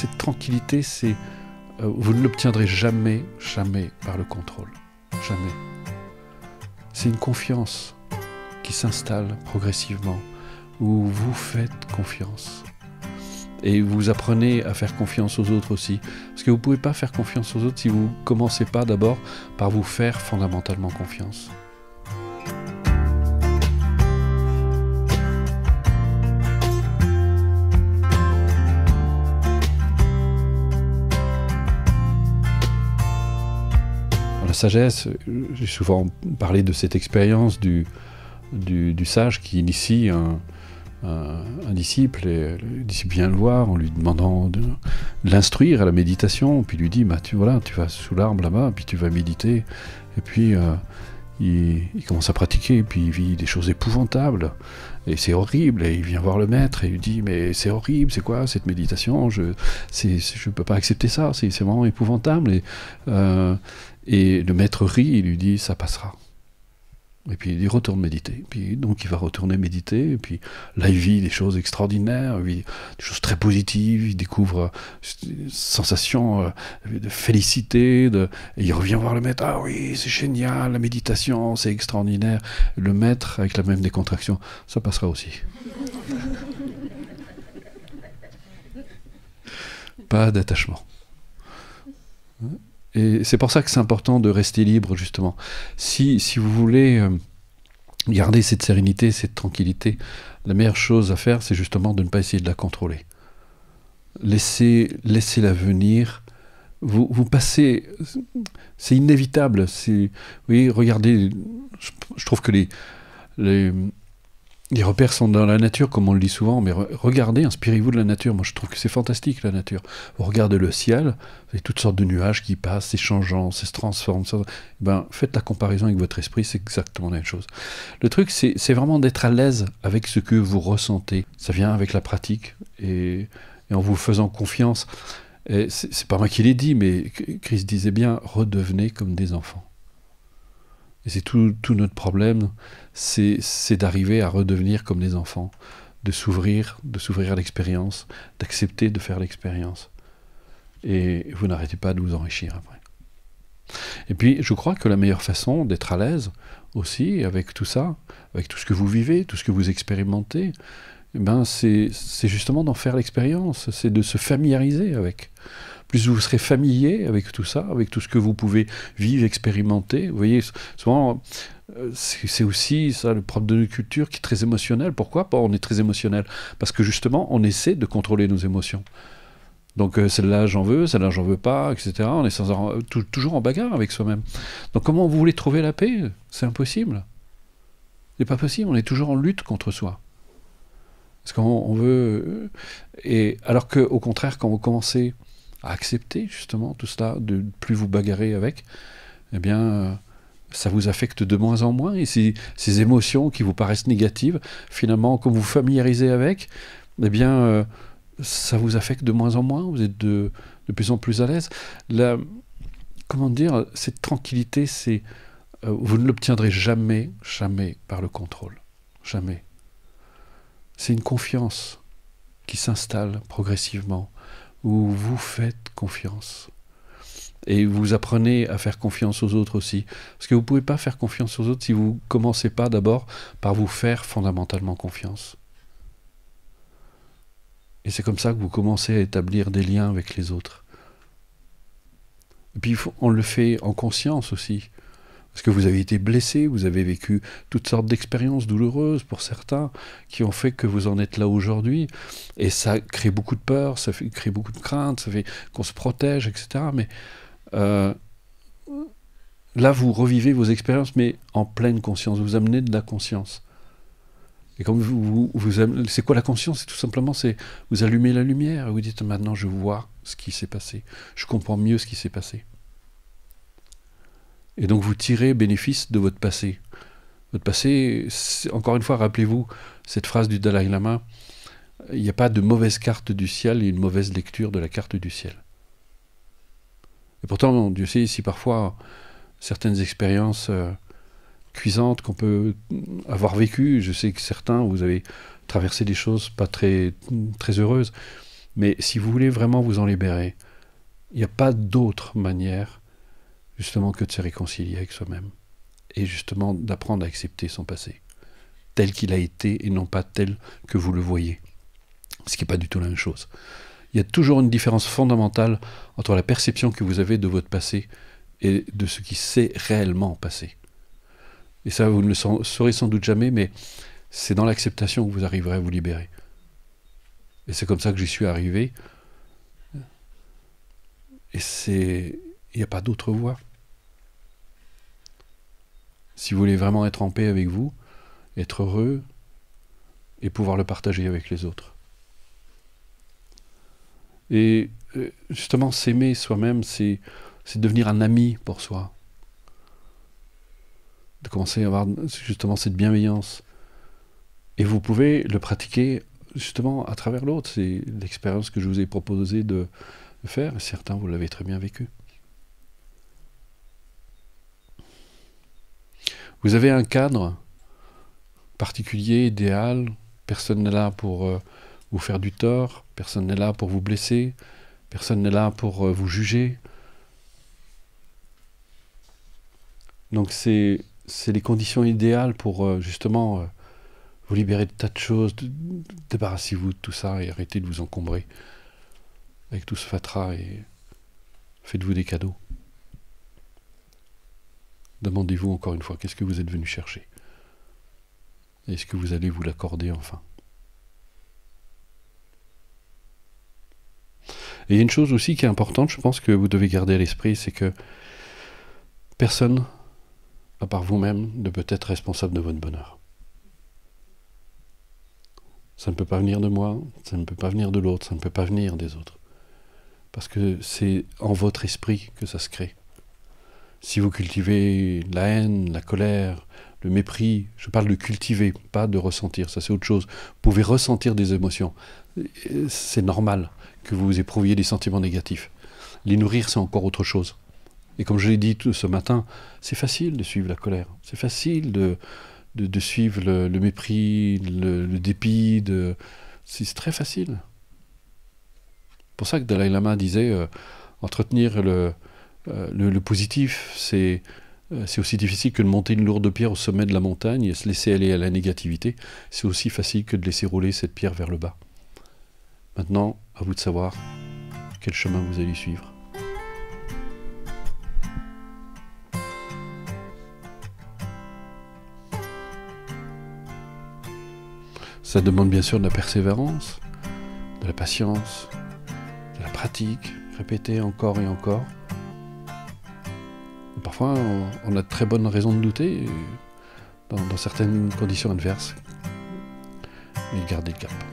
cette tranquillité, c'est euh, vous ne l'obtiendrez jamais, jamais par le contrôle. Jamais. C'est une confiance qui s'installe progressivement, où vous faites confiance. Et vous apprenez à faire confiance aux autres aussi. Parce que vous ne pouvez pas faire confiance aux autres si vous ne commencez pas d'abord par vous faire fondamentalement confiance. sagesse, j'ai souvent parlé de cette expérience du, du, sage qui initie un, un, disciple, et le disciple vient le voir en lui demandant de, l'instruire à la méditation, puis lui dit bah, tu, voilà, tu vas sous l'arbre là-bas, puis tu vas méditer, et puis euh, il, commence à pratiquer, puis il vit des choses épouvantables, et c'est horrible, et il vient voir le maître, et il dit mais c'est horrible, c'est quoi cette méditation Je ne peux pas accepter ça, c'est vraiment épouvantable. Et, euh, et le maître rit, il lui dit ça passera. Et puis il dit retourne méditer. Puis donc il va retourner méditer. Et puis là il vit des choses extraordinaires, des choses très positives. Il découvre euh, une sensation euh, de félicité. De... il revient voir le maître. Ah oui, c'est génial la méditation, c'est extraordinaire. Le maître avec la même décontraction, ça passera aussi. Pas d'attachement. Et c'est pour ça que c'est important de rester libre, justement. Si, si vous voulez euh, garder cette sérénité, cette tranquillité, la meilleure chose à faire, c'est justement de ne pas essayer de la contrôler. Laissez, la venir. Vous, vous passez. C'est inévitable. Vous voyez, regardez. Je, trouve que les, les repères sont dans la nature, comme on le dit souvent, mais regardez, inspirez-vous de la nature. Moi, je trouve que c'est fantastique, la nature. Vous regardez le ciel, vous toutes sortes de nuages qui passent, c'est changeant, c'est se transforme. Ben, faites la comparaison avec votre esprit, c'est exactement la même chose. Le truc, c'est vraiment d'être à l'aise avec ce que vous ressentez. Ça vient avec la pratique et, en vous faisant confiance. C'est pas moi qui l'ai dit, mais Chris disait bien, redevenez comme des enfants. Et c'est tout, notre problème, c'est d'arriver à redevenir comme des enfants, de s'ouvrir, de s'ouvrir à l'expérience, d'accepter de faire l'expérience. Et vous n'arrêtez pas de vous enrichir après. Et puis, je crois que la meilleure façon d'être à l'aise aussi avec tout ça, avec tout ce que vous vivez, tout ce que vous expérimentez, eh ben c'est justement d'en faire l'expérience, c'est de se familiariser avec plus vous serez familier avec tout ça, avec tout ce que vous pouvez vivre, expérimenter. Vous voyez, souvent, euh, c'est aussi ça le propre de notre culture qui est très émotionnel. Pourquoi On est très émotionnel parce que justement, on essaie de contrôler nos émotions. Donc euh, celle-là j'en veux, celle-là j'en veux pas, etc. On est sans euh, toujours en bagarre avec soi-même. Donc comment vous voulez trouver la paix C'est impossible. C'est pas possible. On est toujours en lutte contre soi. Parce qu'on veut. Et alors qu'au contraire, quand vous commencez à accepter justement tout cela, de plus vous bagarrer avec, eh bien, euh, ça vous affecte de moins en moins. Et ces émotions qui vous paraissent négatives, finalement, quand vous vous familiarisez avec, eh bien, euh, ça vous affecte de moins en moins. Vous êtes de, de plus en plus à l'aise. La, comment dire, cette tranquillité, c'est euh, vous ne l'obtiendrez jamais, jamais par le contrôle, jamais. C'est une confiance qui s'installe progressivement où vous faites confiance. Et vous apprenez à faire confiance aux autres aussi. Parce que vous ne pouvez pas faire confiance aux autres si vous ne commencez pas d'abord par vous faire fondamentalement confiance. Et c'est comme ça que vous commencez à établir des liens avec les autres. Et puis on le fait en conscience aussi. Parce que vous avez été blessé, vous avez vécu toutes sortes d'expériences douloureuses pour certains qui ont fait que vous en êtes là aujourd'hui. Et ça crée beaucoup de peur, ça crée beaucoup de crainte, ça fait qu'on se protège, etc. Mais euh, là, vous revivez vos expériences, mais en pleine conscience. Vous amenez de la conscience. Et c'est quoi la conscience C'est tout simplement, c'est vous allumez la lumière et vous dites maintenant je vois ce qui s'est passé, je comprends mieux ce qui s'est passé. Et donc vous tirez bénéfice de votre passé. Votre passé, encore une fois, rappelez-vous cette phrase du Dalai Lama, il n'y a pas de mauvaise carte du ciel et une mauvaise lecture de la carte du ciel. Et pourtant, Dieu sait si parfois certaines expériences euh, cuisantes qu'on peut avoir vécues, je sais que certains, vous avez traversé des choses pas très, très heureuses, mais si vous voulez vraiment vous en libérer, il n'y a pas d'autre manière justement que de se réconcilier avec soi-même et justement d'apprendre à accepter son passé tel qu'il a été et non pas tel que vous le voyez. Ce qui n'est pas du tout la même chose. Il y a toujours une différence fondamentale entre la perception que vous avez de votre passé et de ce qui s'est réellement passé. Et ça, vous ne le saurez sans doute jamais, mais c'est dans l'acceptation que vous arriverez à vous libérer. Et c'est comme ça que j'y suis arrivé. Et c'est. Il n'y a pas d'autre voie si vous voulez vraiment être en paix avec vous, être heureux et pouvoir le partager avec les autres. Et euh, justement, s'aimer soi-même, c'est devenir un ami pour soi. De commencer à avoir justement cette bienveillance. Et vous pouvez le pratiquer justement à travers l'autre. C'est l'expérience que je vous ai proposé de faire. Certains, vous l'avez très bien vécu. Vous avez un cadre particulier, idéal, personne n'est là pour euh, vous faire du tort, personne n'est là pour vous blesser, personne n'est là pour euh, vous juger. Donc c'est les conditions idéales pour euh, justement vous libérer de tas de choses, débarrassez-vous de tout ça et arrêtez de vous encombrer avec tout ce fatras et faites-vous des cadeaux. Demandez-vous encore une fois, qu'est-ce que vous êtes venu chercher Est-ce que vous allez vous l'accorder enfin Et il y a une chose aussi qui est importante, je pense que vous devez garder à l'esprit, c'est que personne, à part vous-même, ne peut être responsable de votre bonheur. Ça ne peut pas venir de moi, ça ne peut pas venir de l'autre, ça ne peut pas venir des autres. Parce que c'est en votre esprit que ça se crée. Si vous cultivez la haine, la colère, le mépris, je parle de cultiver, pas de ressentir, ça c'est autre chose. Vous pouvez ressentir des émotions. C'est normal que vous éprouviez des sentiments négatifs. Les nourrir, c'est encore autre chose. Et comme je l'ai dit tout ce matin, c'est facile de suivre la colère, c'est facile de, de, suivre le, mépris, le, dépit, c'est très facile. C'est pour ça que Dalai Lama disait euh, entretenir le, euh, le, positif, c'est euh, c'est aussi difficile que de monter une lourde pierre au sommet de la montagne et se laisser aller à la négativité. C'est aussi facile que de laisser rouler cette pierre vers le bas. Maintenant, à vous de savoir quel chemin vous allez suivre. Ça demande bien sûr de la persévérance, de la patience, de la pratique, répétez encore et encore parfois on, a de très bonnes raisons de douter dans, dans certaines conditions adverses. Mais garder le cap.